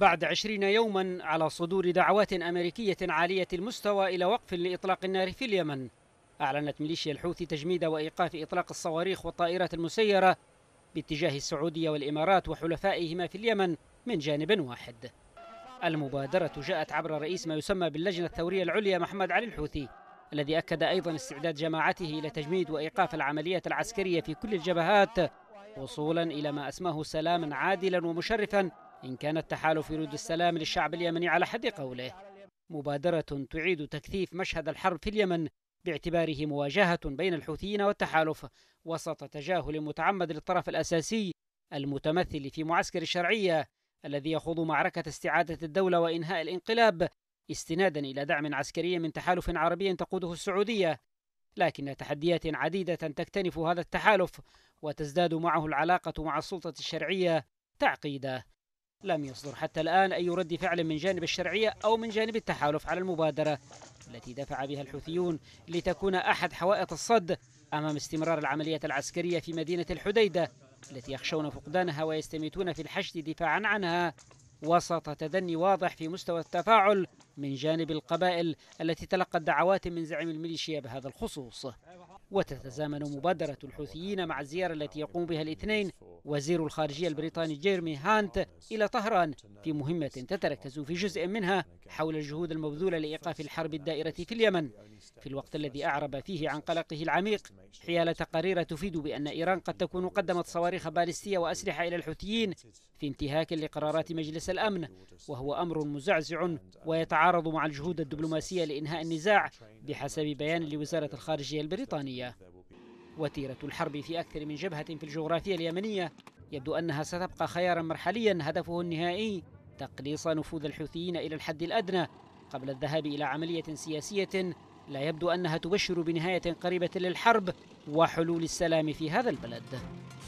بعد عشرين يوما على صدور دعوات أمريكية عالية المستوى إلى وقف لإطلاق النار في اليمن أعلنت ميليشيا الحوثي تجميد وإيقاف إطلاق الصواريخ والطائرات المسيرة باتجاه السعودية والإمارات وحلفائهما في اليمن من جانب واحد المبادرة جاءت عبر رئيس ما يسمى باللجنة الثورية العليا محمد علي الحوثي الذي أكد أيضا استعداد جماعته إلى تجميد وإيقاف العمليات العسكرية في كل الجبهات وصولا إلى ما أسماه سلاما عادلا ومشرفا إن كان التحالف يريد السلام للشعب اليمني على حد قوله مبادرة تعيد تكثيف مشهد الحرب في اليمن باعتباره مواجهة بين الحوثيين والتحالف وسط تجاهل متعمد للطرف الأساسي المتمثل في معسكر الشرعية الذي يخوض معركة استعادة الدولة وإنهاء الانقلاب استنادا إلى دعم عسكري من تحالف عربي تقوده السعودية لكن تحديات عديدة تكتنف هذا التحالف وتزداد معه العلاقة مع السلطة الشرعية تعقيدا لم يصدر حتى الآن أي رد فعل من جانب الشرعية أو من جانب التحالف على المبادرة التي دفع بها الحوثيون لتكون أحد حوائط الصد أمام استمرار العملية العسكرية في مدينة الحديدة التي يخشون فقدانها ويستميتون في الحشد دفاعا عنها وسط تدني واضح في مستوى التفاعل من جانب القبائل التي تلقت دعوات من زعيم الميليشيا بهذا الخصوص وتتزامن مبادرة الحوثيين مع الزيارة التي يقوم بها الاثنين وزير الخارجية البريطاني جيرمي هانت إلى طهران في مهمة تتركز في جزء منها حول الجهود المبذولة لإيقاف الحرب الدائرة في اليمن في الوقت الذي أعرب فيه عن قلقه العميق حيال تقارير تفيد بأن إيران قد تكون قدمت صواريخ باليستية وأسلحة إلى الحوثيين في انتهاك لقرارات مجلس الأمن وهو أمر مزعزع ويتعارض تتعارض مع الجهود الدبلوماسية لإنهاء النزاع بحسب بيان لوزارة الخارجية البريطانية وتيرة الحرب في أكثر من جبهة في الجغرافيا اليمنية يبدو أنها ستبقى خيارا مرحليا هدفه النهائي تقليص نفوذ الحوثيين إلى الحد الأدنى قبل الذهاب إلى عملية سياسية لا يبدو أنها تبشر بنهاية قريبة للحرب وحلول السلام في هذا البلد